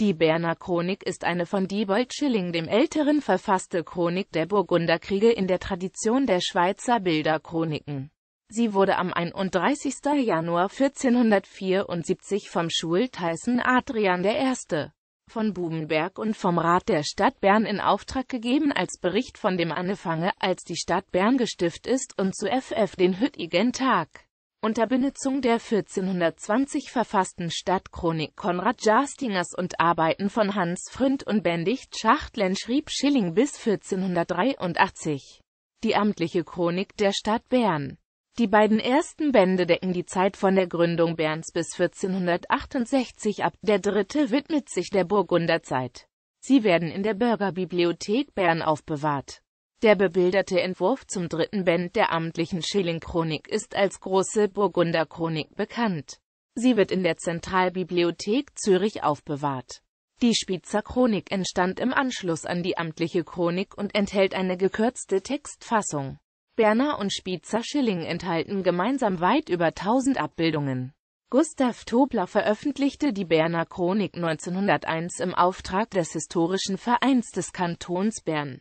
Die Berner Chronik ist eine von Diebold Schilling dem Älteren verfasste Chronik der Burgunderkriege in der Tradition der Schweizer Bilderchroniken. Sie wurde am 31. Januar 1474 vom Schultheißen Adrian I. von Bubenberg und vom Rat der Stadt Bern in Auftrag gegeben als Bericht von dem Anfange, als die Stadt Bern gestift ist und zu ff den Hüttigen Tag unter Benutzung der 1420 verfassten Stadtchronik Konrad Jastingers und Arbeiten von Hans Fründ und Benedikt Schachtlen schrieb Schilling bis 1483 die amtliche Chronik der Stadt Bern. Die beiden ersten Bände decken die Zeit von der Gründung Berns bis 1468 ab, der dritte widmet sich der Burgunderzeit. Sie werden in der Bürgerbibliothek Bern aufbewahrt. Der bebilderte Entwurf zum dritten Band der amtlichen Schilling-Chronik ist als Große Burgunder Chronik bekannt. Sie wird in der Zentralbibliothek Zürich aufbewahrt. Die Spitzer Chronik entstand im Anschluss an die amtliche Chronik und enthält eine gekürzte Textfassung. Berner und Spitzer Schilling enthalten gemeinsam weit über 1000 Abbildungen. Gustav Tobler veröffentlichte die Berner Chronik 1901 im Auftrag des Historischen Vereins des Kantons Bern.